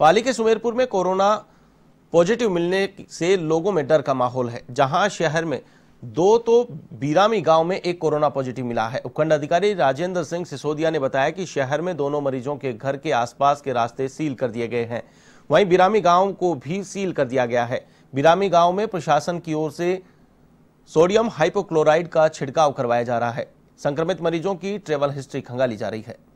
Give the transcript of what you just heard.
पाली के सुमेरपुर में corona positive मिलने से लोगों में डर का माहौल है जहां शहर में दो तो बीरामी गांव में एक कोरोना पॉजिटिव मिला है उपखंड अधिकारी राजेंद्र सिंह सिसोदिया ने बताया कि शहर में दोनों मरीजों के घर के आसपास के रास्ते सील कर दिए गए हैं वहीं बीरामी गांव को भी सील कर दिया गया है बीरामी गांव में प्रशासन की ओर से सोडियम हाइपोक्लोराइड का छिड़काव करवाया जा रहा है संक्रमित मरीजों की ट्रेवल हिस्ट्री खंगाली जा रही है